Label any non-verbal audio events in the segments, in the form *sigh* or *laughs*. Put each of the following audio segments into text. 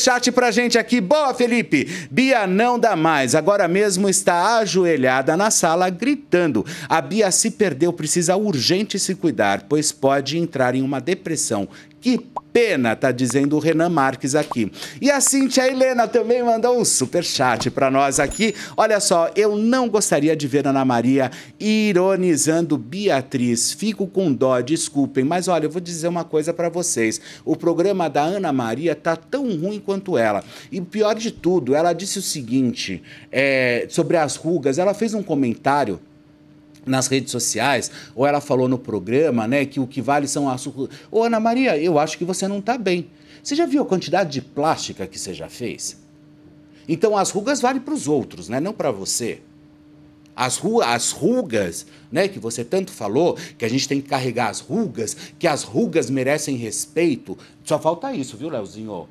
chat pra gente aqui. Boa, Felipe! Bia não dá mais. Agora mesmo está ajoelhada na sala gritando. A Bia se perdeu, precisa urgente se cuidar, pois pode entrar em uma depressão que pena, tá dizendo o Renan Marques aqui. E a Cintia Helena também mandou um super chat para nós aqui. Olha só, eu não gostaria de ver Ana Maria ironizando Beatriz. Fico com dó, desculpem, mas olha, eu vou dizer uma coisa para vocês. O programa da Ana Maria tá tão ruim quanto ela. E pior de tudo, ela disse o seguinte é, sobre as rugas. Ela fez um comentário nas redes sociais, ou ela falou no programa, né, que o que vale são açúcar. Ô, Ana Maria, eu acho que você não está bem. Você já viu a quantidade de plástica que você já fez? Então as rugas valem para os outros, né, não para você. As, ru as rugas, né, que você tanto falou, que a gente tem que carregar as rugas, que as rugas merecem respeito. Só falta isso, viu, Leozinho?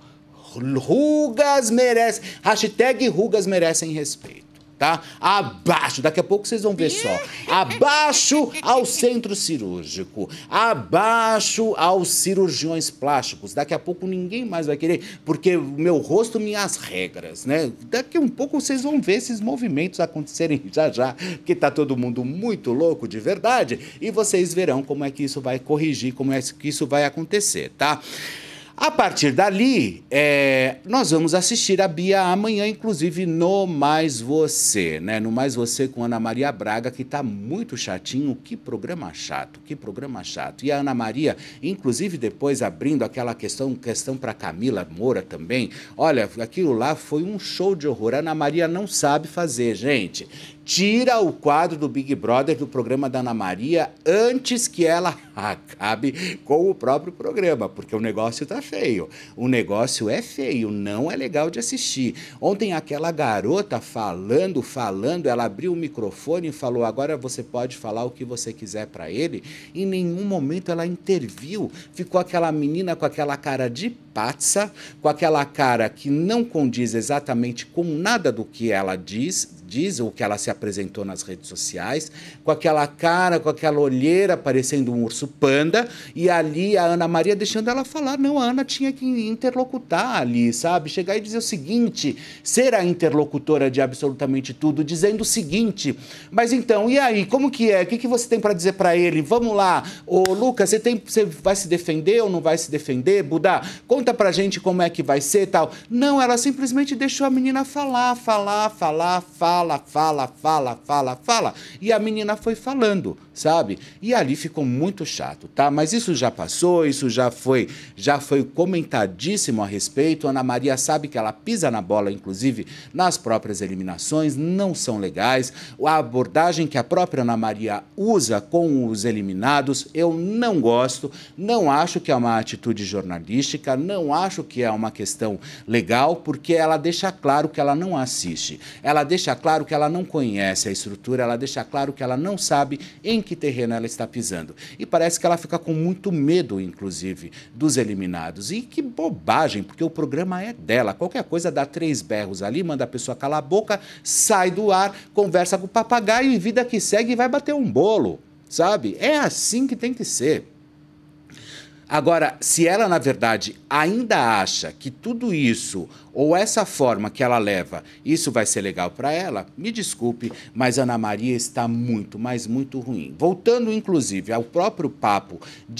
Rugas merecem. Hashtag rugas merecem respeito tá? Abaixo, daqui a pouco vocês vão ver só. Abaixo ao centro cirúrgico, abaixo aos cirurgiões plásticos. Daqui a pouco ninguém mais vai querer, porque o meu rosto, minhas regras, né? Daqui a um pouco vocês vão ver esses movimentos acontecerem *laughs* já já, porque tá todo mundo muito louco de verdade, e vocês verão como é que isso vai corrigir, como é que isso vai acontecer, tá? A partir dali, é, nós vamos assistir a Bia amanhã, inclusive no Mais Você, né? No Mais Você com Ana Maria Braga, que está muito chatinho. Que programa chato, que programa chato. E a Ana Maria, inclusive depois abrindo aquela questão, questão para Camila Moura também. Olha, aquilo lá foi um show de horror. A Ana Maria não sabe fazer, gente tira o quadro do Big Brother do programa da Ana Maria antes que ela *laughs* acabe com o próprio programa, porque o negócio tá feio. O negócio é feio, não é legal de assistir. Ontem aquela garota falando, falando, ela abriu o microfone e falou: "Agora você pode falar o que você quiser para ele". Em nenhum momento ela interviu. Ficou aquela menina com aquela cara de patsa, com aquela cara que não condiz exatamente com nada do que ela diz diz, ou que ela se apresentou nas redes sociais, com aquela cara, com aquela olheira parecendo um urso panda, e ali a Ana Maria deixando ela falar. Não, a Ana tinha que interlocutar ali, sabe? Chegar e dizer o seguinte, ser a interlocutora de absolutamente tudo, dizendo o seguinte, mas então, e aí, como que é? O que, que você tem para dizer para ele? Vamos lá, ô Lucas, você, tem, você vai se defender ou não vai se defender? buda conta pra gente como é que vai ser tal. Não, ela simplesmente deixou a menina falar, falar, falar, falar fala, fala, fala, fala, fala. E a menina foi falando, sabe? E ali ficou muito chato, tá? Mas isso já passou, isso já foi, já foi comentadíssimo a respeito. Ana Maria sabe que ela pisa na bola, inclusive, nas próprias eliminações, não são legais. A abordagem que a própria Ana Maria usa com os eliminados, eu não gosto, não acho que é uma atitude jornalística, não acho que é uma questão legal, porque ela deixa claro que ela não assiste. Ela deixa claro claro que ela não conhece a estrutura, ela deixa claro que ela não sabe em que terreno ela está pisando. E parece que ela fica com muito medo, inclusive, dos eliminados. E que bobagem, porque o programa é dela. Qualquer coisa dá três berros ali, manda a pessoa calar a boca, sai do ar, conversa com o papagaio e vida que segue vai bater um bolo, sabe? É assim que tem que ser. Agora, se ela, na verdade, ainda acha que tudo isso ou essa forma que ela leva, isso vai ser legal para ela, me desculpe, mas Ana Maria está muito, mas muito ruim. Voltando, inclusive, ao próprio papo de